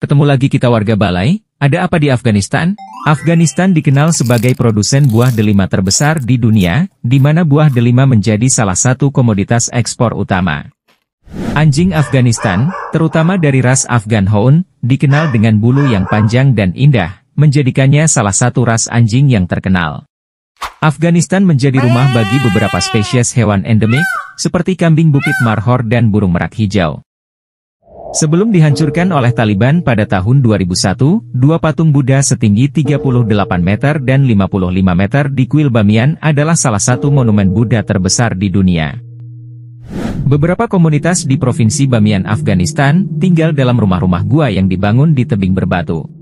Ketemu lagi kita warga Balai, ada apa di Afghanistan? Afghanistan dikenal sebagai produsen buah delima terbesar di dunia, di mana buah delima menjadi salah satu komoditas ekspor utama. Anjing Afghanistan, terutama dari ras Afghan Hound, dikenal dengan bulu yang panjang dan indah, menjadikannya salah satu ras anjing yang terkenal. Afghanistan menjadi rumah bagi beberapa spesies hewan endemik, seperti kambing bukit marhor dan burung merak hijau. Sebelum dihancurkan oleh Taliban pada tahun 2001, dua patung Buddha setinggi 38 meter dan 55 meter di Kuil Bamiyan adalah salah satu monumen Buddha terbesar di dunia. Beberapa komunitas di Provinsi Bamiyan, Afghanistan, tinggal dalam rumah-rumah gua yang dibangun di tebing berbatu.